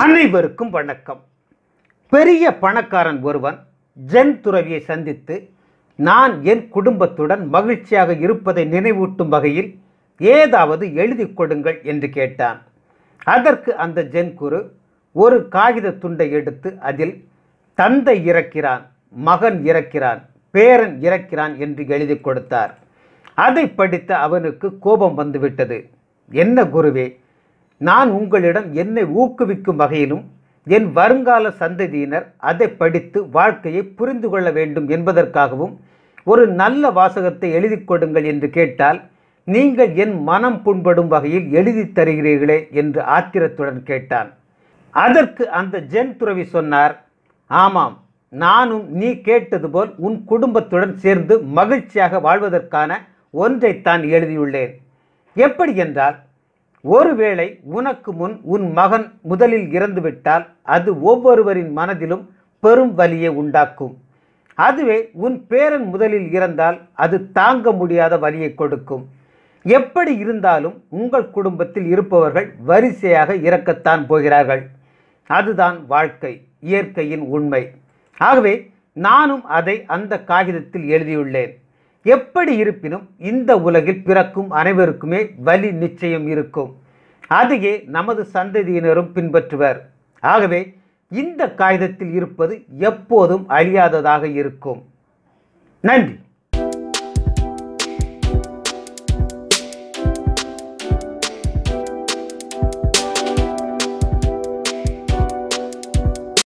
அனைவருக்கும் வணக்கம் பெரிய பணக்காரன் ஒருவன் ஜென் துறவியை சந்தித்து நான் என் குடும்பத்துடன் மகிழ்ச்சியாக இருப்பதை நினைவூட்டும் வகையில் ஏதாவது எழுதி கொடுங்கள் என்று கேட்டான் அதற்கு அந்த ஜென் குரு ஒரு காகித துண்டை எடுத்து அதில் தந்தை இறக்கிறான் மகன் இறக்கிறான் பேரன் இறக்கிறான் என்று எழுதி கொடுத்தார் அதை படித்த அவனுக்கு கோபம் வந்துவிட்டது என்ன குருவே நான் உங்களிடம் என்னை ஊக்குவிக்கும் வகையிலும் என் வருங்கால சந்ததியினர் அதை படித்து வாழ்க்கையை புரிந்து கொள்ள வேண்டும் என்பதற்காகவும் ஒரு நல்ல வாசகத்தை எழுதி கொடுங்கள் என்று கேட்டால் நீங்கள் என் மனம் புண்படும் வகையில் எழுதி தருகிறீர்களே என்று ஆத்திரத்துடன் கேட்டான் அதற்கு அந்த ஜென் துறவி சொன்னார் ஆமாம் நானும் நீ கேட்டது போல் உன் குடும்பத்துடன் சேர்ந்து மகிழ்ச்சியாக வாழ்வதற்கான ஒன்றைத்தான் எழுதியுள்ளேன் எப்படி என்றால் ஒருவேளை உனக்கு முன் உன் மகன் முதலில் இறந்துவிட்டால் அது ஒவ்வொருவரின் மனதிலும் பெரும் வலியை உண்டாக்கும் அதுவே உன் பேரன் முதலில் இறந்தால் அது தாங்க முடியாத வலியை கொடுக்கும் எப்படி இருந்தாலும் உங்கள் குடும்பத்தில் இருப்பவர்கள் வரிசையாக இறக்கத்தான் போகிறார்கள் அதுதான் வாழ்க்கை இயற்கையின் உண்மை ஆகவே நானும் அதை அந்த காகிதத்தில் எழுதியுள்ளேன் எப்படி இருப்பினும் இந்த உலகில் பிறக்கும் அனைவருக்குமே வலி நிச்சயம் இருக்கும் அதையே நமது சந்ததியினரும் பின்பற்றுவர் ஆகவே இந்த காகிதத்தில் இருப்பது எப்போதும் அழியாததாக இருக்கும் நன்றி